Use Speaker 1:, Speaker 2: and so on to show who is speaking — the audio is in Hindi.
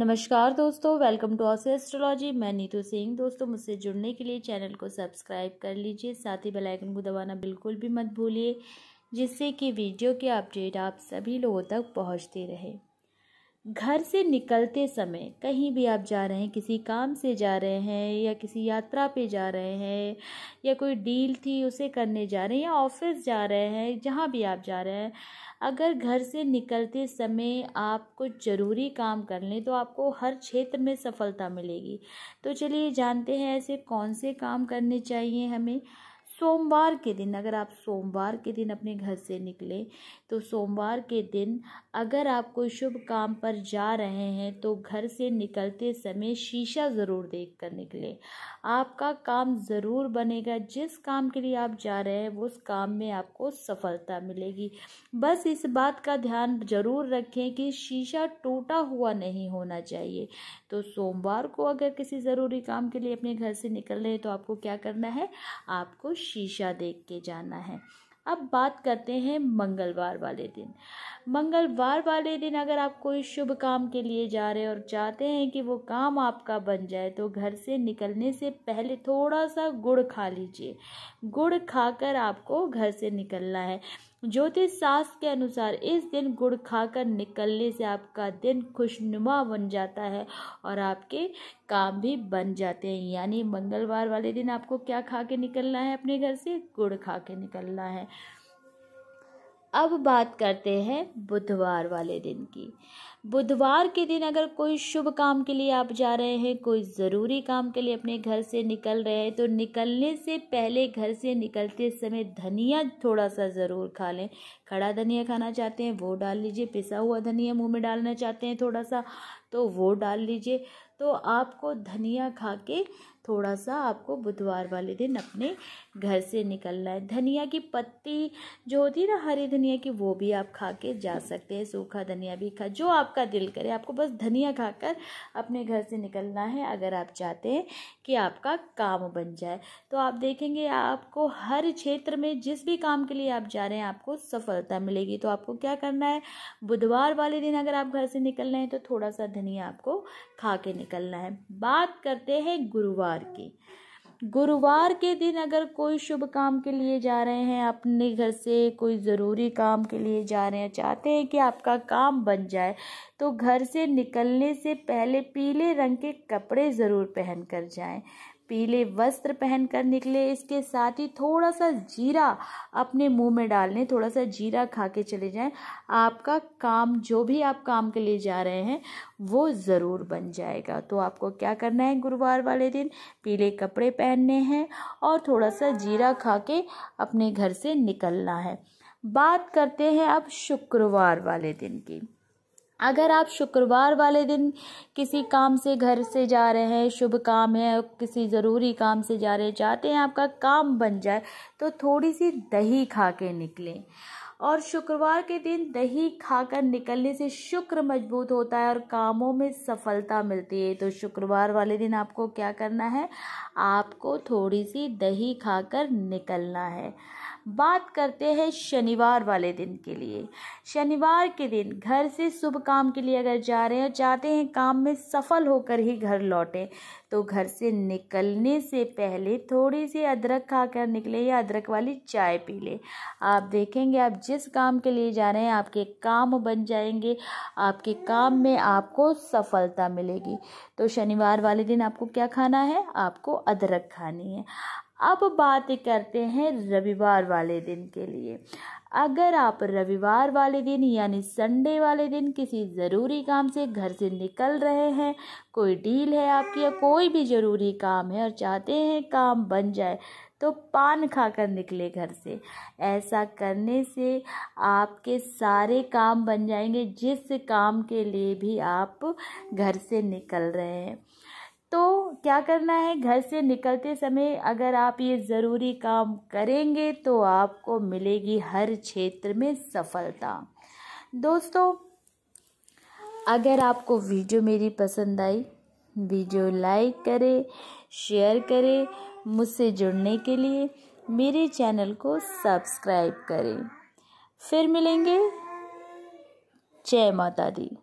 Speaker 1: नमस्कार दोस्तों वेलकम टू ऑस एस्ट्रोलॉजी मैं नीतू सिंह दोस्तों मुझसे जुड़ने के लिए चैनल को सब्सक्राइब कर लीजिए साथ ही बेल आइकन को दबाना बिल्कुल भी मत भूलिए जिससे कि वीडियो के अपडेट आप सभी लोगों तक पहुंचते रहे घर से निकलते समय कहीं भी आप जा रहे हैं किसी काम से जा रहे हैं या किसी यात्रा पे जा रहे हैं या कोई डील थी उसे करने जा रहे हैं या ऑफिस जा रहे हैं जहाँ भी आप जा रहे हैं अगर घर से निकलते समय आप कुछ ज़रूरी काम कर लें तो आपको हर क्षेत्र में सफलता मिलेगी तो चलिए जानते हैं ऐसे कौन से काम करने चाहिए हमें सोमवार के दिन अगर आप सोमवार के दिन अपने घर से निकले तो सोमवार के दिन अगर आप कोई शुभ काम पर जा रहे हैं तो घर से निकलते समय शीशा ज़रूर देख कर निकले आपका काम ज़रूर बनेगा जिस काम के लिए आप जा रहे हैं उस काम में आपको सफलता मिलेगी बस इस बात का ध्यान जरूर रखें कि शीशा टूटा हुआ नहीं होना चाहिए तो सोमवार को अगर किसी ज़रूरी काम के लिए अपने घर से निकल रहे हैं तो आपको क्या करना है आपको शीशा देख के जाना है अब बात करते हैं मंगलवार वाले दिन मंगलवार वाले दिन अगर आप कोई शुभ काम के लिए जा रहे और चाहते हैं कि वो काम आपका बन जाए तो घर से निकलने से पहले थोड़ा सा गुड़ खा लीजिए गुड़ खाकर आपको घर से निकलना है ज्योतिष शास्त्र के अनुसार इस दिन गुड़ खाकर निकलने से आपका दिन खुशनुमा बन जाता है और आपके काम भी बन जाते हैं यानी मंगलवार वाले दिन आपको क्या खा के निकलना है अपने घर से गुड़ खा के निकलना है अब बात करते हैं बुधवार वाले दिन की बुधवार के दिन अगर कोई शुभ काम के लिए आप जा रहे हैं कोई ज़रूरी काम के लिए अपने घर से निकल रहे हैं तो निकलने से पहले घर से निकलते समय धनिया थोड़ा सा ज़रूर खा लें खड़ा धनिया खाना चाहते हैं वो डाल लीजिए पिसा हुआ धनिया मुंह में डालना चाहते हैं थोड़ा सा तो वो डाल लीजिए तो आपको धनिया खा के थोड़ा सा आपको बुधवार वाले दिन अपने घर से निकलना है धनिया की पत्ती जो होती है ना हरी धनिया की वो भी आप खा के जा सकते हैं सूखा धनिया भी खा जो आपका दिल करे आपको बस धनिया खाकर अपने घर से निकलना है अगर आप चाहते हैं कि आपका काम बन जाए तो आप देखेंगे आपको हर क्षेत्र में जिस भी काम के लिए आप जा रहे हैं आपको सफलता मिलेगी तो आपको क्या करना है बुधवार वाले दिन अगर आप घर से निकल रहे हैं तो थोड़ा सा धनिया आपको खा के निकलना है बात करते हैं गुरुवार गुरुवार की गुरुवार के दिन अगर कोई शुभ काम के लिए जा रहे हैं अपने घर से कोई ज़रूरी काम के लिए जा रहे हैं चाहते हैं कि आपका काम बन जाए तो घर से निकलने से पहले पीले रंग के कपड़े ज़रूर पहन कर जाएं पीले वस्त्र पहनकर निकले इसके साथ ही थोड़ा सा जीरा अपने मुंह में डाल लें थोड़ा सा जीरा खा के चले जाएं आपका काम जो भी आप काम के लिए जा रहे हैं वो ज़रूर बन जाएगा तो आपको क्या करना है गुरुवार वाले दिन पीले कपड़े पहनने हैं और थोड़ा सा जीरा खा के अपने घर से निकलना है बात करते हैं अब शुक्रवार वाले दिन की अगर आप शुक्रवार वाले दिन किसी काम से घर से जा रहे हैं शुभ काम है किसी ज़रूरी काम से जा रहे हैं चाहते हैं आपका काम बन जाए तो थोड़ी सी दही खा के निकलें और शुक्रवार के दिन दही खाकर निकलने से शुक्र मजबूत होता है और कामों में सफलता मिलती है तो शुक्रवार वाले दिन आपको क्या करना है आपको थोड़ी सी दही खाकर निकलना है बात करते हैं शनिवार वाले दिन के लिए शनिवार के दिन घर से शुभ काम के लिए अगर जा रहे हैं चाहते हैं काम में सफल होकर ही घर लौटें तो घर से निकलने से पहले थोड़ी सी अदरक खा कर निकले या अदरक वाली चाय पी ले आप देखेंगे आप जिस काम के लिए जा रहे हैं आपके काम बन जाएंगे आपके काम में आपको सफलता मिलेगी तो शनिवार वाले दिन आपको क्या खाना है आपको अदरक खानी है अब बात करते हैं रविवार वाले दिन के लिए अगर आप रविवार वाले दिन यानी संडे वाले दिन किसी ज़रूरी काम से घर से निकल रहे हैं कोई डील है आपकी या कोई भी ज़रूरी काम है और चाहते हैं काम बन जाए तो पान खाकर निकले घर से ऐसा करने से आपके सारे काम बन जाएंगे जिस काम के लिए भी आप घर से निकल रहे हैं तो क्या करना है घर से निकलते समय अगर आप ये ज़रूरी काम करेंगे तो आपको मिलेगी हर क्षेत्र में सफलता दोस्तों अगर आपको वीडियो मेरी पसंद आई वीडियो लाइक करें शेयर करें मुझसे जुड़ने के लिए मेरे चैनल को सब्सक्राइब करें फिर मिलेंगे जय माता दी